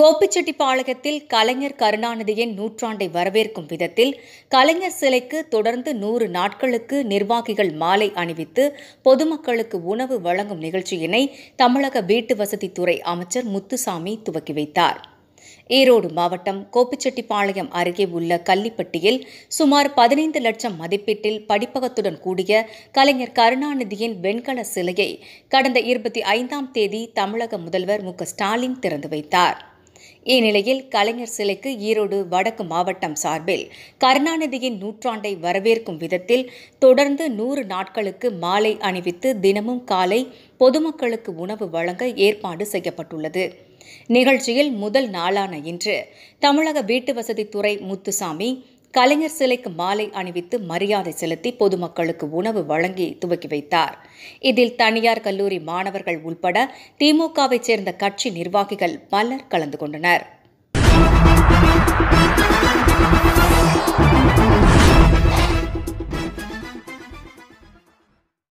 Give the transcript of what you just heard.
பாளையத்தில் கலைஞர் கருணாநிதியின் நூற்றாண்டை வரவேற்கும் விதத்தில் கலைஞர் சிலைக்கு தொடர்ந்து நூறு நாட்களுக்கு நிர்வாகிகள் மாலை அணிவித்து பொதுமக்களுக்கு உணவு வழங்கும் நிகழ்ச்சியினை தமிழக வீட்டு வசதித்துறை அமைச்சர் முத்துசாமி துவக்கி வைத்தார் ஈரோடு மாவட்டம் கோப்பிச்செட்டிப்பாளையம் அருகே உள்ள கள்ளிப்பட்டியில் சுமார் பதினைந்து லட்சம் மதிப்பீட்டில் படிப்பகத்துடன் கூடிய கலைஞர் கருணாநிதியின் வெண்கல சிலையை கடந்த இருபத்தி ஐந்தாம் தேதி தமிழக முதல்வர் மு ஸ்டாலின் திறந்து வைத்தாா் இந்நிலையில் கலைஞர் சிலைக்கு ஈரோடு வடக்கு மாவட்டம் சார்பில் கருணாநிதியின் நூற்றாண்டை வரவேற்கும் விதத்தில் தொடர்ந்து நூறு நாட்களுக்கு மாலை அணிவித்து தினமும் காலை பொதுமக்களுக்கு உணவு வழங்க ஏற்பாடு செய்யப்பட்டுள்ளது நிகழ்ச்சியில் முதல் நாளான இன்று தமிழக வீட்டுவசதித்துறை முத்துசாமி கலைஞர் சிலைக்கு மாலை அணிவித்து மரியாதை செலுத்தி பொதுமக்களுக்கு உணவு வழங்கி துவக்கி வைத்தார் இதில் தனியார் கல்லூரி மாணவர்கள் உள்பட திமுகவைச் சேர்ந்த கட்சி நிர்வாகிகள் பலர் கலந்து கொண்டனர்